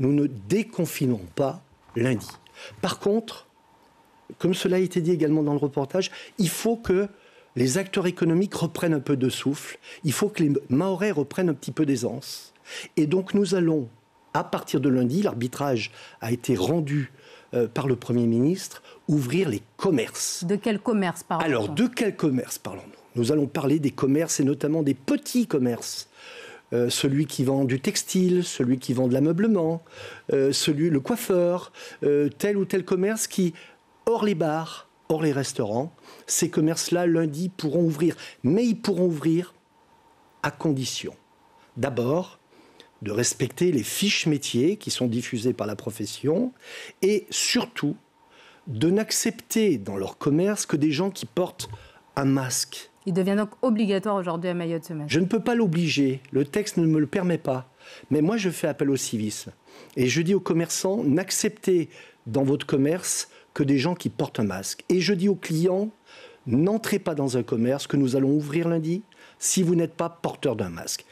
nous ne déconfinons pas lundi. Par contre, comme cela a été dit également dans le reportage, il faut que les acteurs économiques reprennent un peu de souffle, il faut que les Maorais reprennent un petit peu d'aisance. Et donc nous allons, à partir de lundi, l'arbitrage a été rendu euh, par le Premier ministre, ouvrir les commerces. De quel commerce parlons-nous Alors, de quel commerce parlons-nous Nous allons parler des commerces et notamment des petits commerces. Euh, celui qui vend du textile, celui qui vend de l'ameublement, euh, celui le coiffeur, euh, tel ou tel commerce qui, hors les bars, hors les restaurants, ces commerces-là, lundi, pourront ouvrir. Mais ils pourront ouvrir à condition, d'abord, de respecter les fiches métiers qui sont diffusées par la profession et surtout de n'accepter dans leur commerce que des gens qui portent un masque il devient donc obligatoire aujourd'hui à Mayotte ce matin. Je ne peux pas l'obliger, le texte ne me le permet pas. Mais moi, je fais appel au civisme. Et je dis aux commerçants, n'acceptez dans votre commerce que des gens qui portent un masque. Et je dis aux clients, n'entrez pas dans un commerce que nous allons ouvrir lundi si vous n'êtes pas porteur d'un masque.